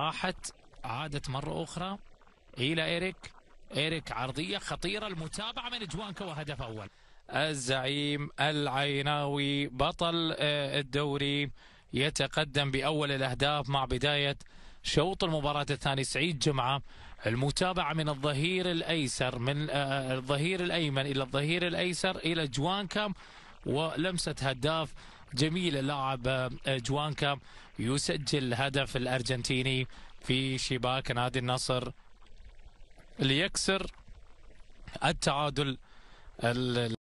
راحت عادت مرة أخرى إلى إيه إيريك إيريك عرضية خطيرة المتابعة من جوانكا وهدف أول الزعيم العيناوي بطل آه، الدوري يتقدم بأول الأهداف مع بداية شوط المباراة الثاني سعيد جمعة المتابعة من الظهير الأيسر من آه، آه، الظهير الأيمن إلى الظهير الأيسر إلى جوانكا ولمسة هداف جميل اللاعب آه، جوانكا يسجل هدف الأرجنتيني في شباك نادي النصر ليكسر التعادل